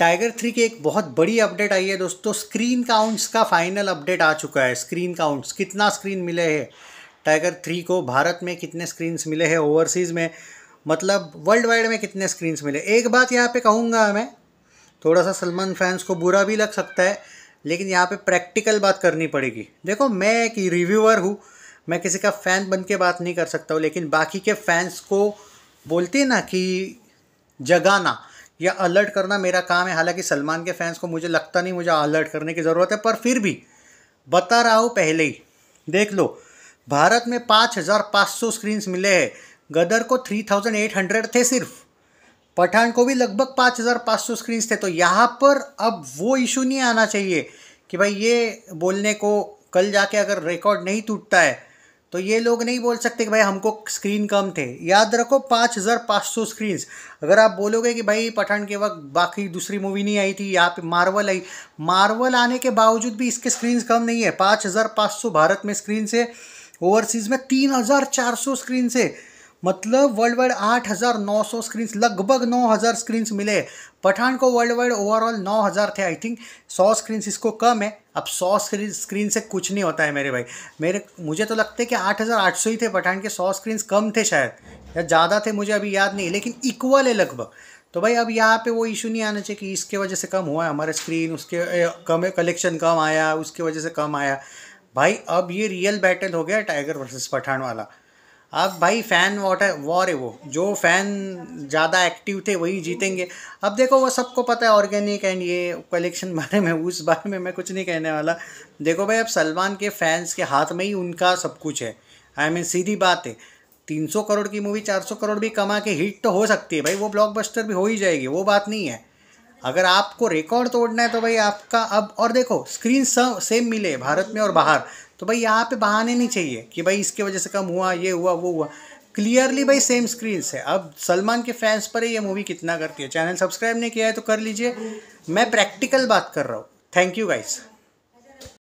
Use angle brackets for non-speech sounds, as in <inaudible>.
tiger three की एक बहुत बड़ी अपडेट आई है दोस्तों स्क्रीन काउंट्स का फाइनल अपडेट आ चुका है स्क्रीन काउंट्स कितना स्क्रीन मिले हैं टाइगर थ्री को भारत में कितने स्क्रीन्स मिले हैं ओवरसीज़ में मतलब वर्ल्ड वाइड में कितने स्क्रीन्स मिले एक बात यहाँ पे कहूँगा मैं थोड़ा सा सलमान फैंस को बुरा भी लग सकता है लेकिन यहाँ पे प्रैक्टिकल बात करनी पड़ेगी देखो मैं एक रिव्यूअर हूँ मैं किसी का फ़ैन बन के बात नहीं कर सकता हूँ लेकिन बाकी के फैंस को बोलते ना कि जगाना या अलर्ट करना मेरा काम है हालांकि सलमान के फैंस को मुझे लगता नहीं मुझे अलर्ट करने की ज़रूरत है पर फिर भी बता रहा हूँ पहले ही देख लो भारत में पाँच हज़ार पाँच सौ स्क्रीन्स मिले हैं गदर को थ्री थाउजेंड एट हंड्रेड थे सिर्फ पठान को भी लगभग पाँच हज़ार पाँच सौ स्क्रीन्स थे तो यहाँ पर अब वो इशू नहीं आना चाहिए कि भाई ये बोलने को कल जाके अगर रिकॉर्ड नहीं टूटता है तो ये लोग नहीं बोल सकते कि भाई हमको स्क्रीन कम थे याद रखो पाँच हज़ार पाँच सौ स्क्रीन्स अगर आप बोलोगे कि भाई पठान के वक्त बाकी दूसरी मूवी नहीं आई थी यहाँ पे मार्वल आई मार्वल आने के बावजूद भी इसके स्क्रीन्स कम नहीं है पाँच हज़ार पाँच सौ भारत में स्क्रीन से ओवरसीज़ में तीन हज़ार चार सौ स्क्रीन से मतलब वर्ल्ड वाइड आठ हज़ार नौ सौ स्क्रीन्स लगभग नौ हज़ार स्क्रीन्स मिले पठान को वर्ल्ड वाइड ओवरऑल नौ हज़ार थे आई थिंक सौ स्क्रीन्स इसको कम है अब सौ स्क्रीन स्क्रीन से कुछ नहीं होता है मेरे भाई मेरे मुझे तो लगता है कि आठ हज़ार आठ सौ ही थे पठान के सौ स्क्रीन्स कम थे शायद या ज़्यादा थे मुझे अभी याद नहीं लेकिन इक्वल है लगभग तो भाई अब यहाँ पे वो इशू नहीं आना चाहिए कि इसके वजह से कम हुआ है हमारा स्क्रीन उसके कम कलेक्शन कम आया उसके वजह से कम आया भाई अब ये रियल बैटल हो गया टाइगर वर्सेस पठान वाला अब भाई फ़ैन वॉटर वॉर है वो जो फ़ैन ज़्यादा एक्टिव थे वही जीतेंगे अब देखो वो सबको पता है ऑर्गेनिक एंड ये कलेक्शन <laughs> बारे में उस बारे में मैं कुछ नहीं कहने वाला देखो भाई अब सलमान के फैंस के हाथ में ही उनका सब कुछ है आई I मीन mean, सीधी बात है तीन सौ करोड़ की मूवी चार सौ करोड़ भी कमा के हिट तो हो सकती है भाई वो ब्लॉकबस्टर भी हो ही जाएगी वो बात नहीं है अगर आपको रिकॉर्ड तोड़ना है तो भाई आपका अब और देखो स्क्रीन सेम मिले भारत में और बाहर तो भाई यहाँ पे बहाने नहीं चाहिए कि भाई इसके वजह से कम हुआ ये हुआ वो हुआ क्लियरली भाई सेम स्क्रीन से अब सलमान के फैंस पर ही ये मूवी कितना करती है चैनल सब्सक्राइब नहीं किया है तो कर लीजिए मैं प्रैक्टिकल बात कर रहा हूँ थैंक यू गाइस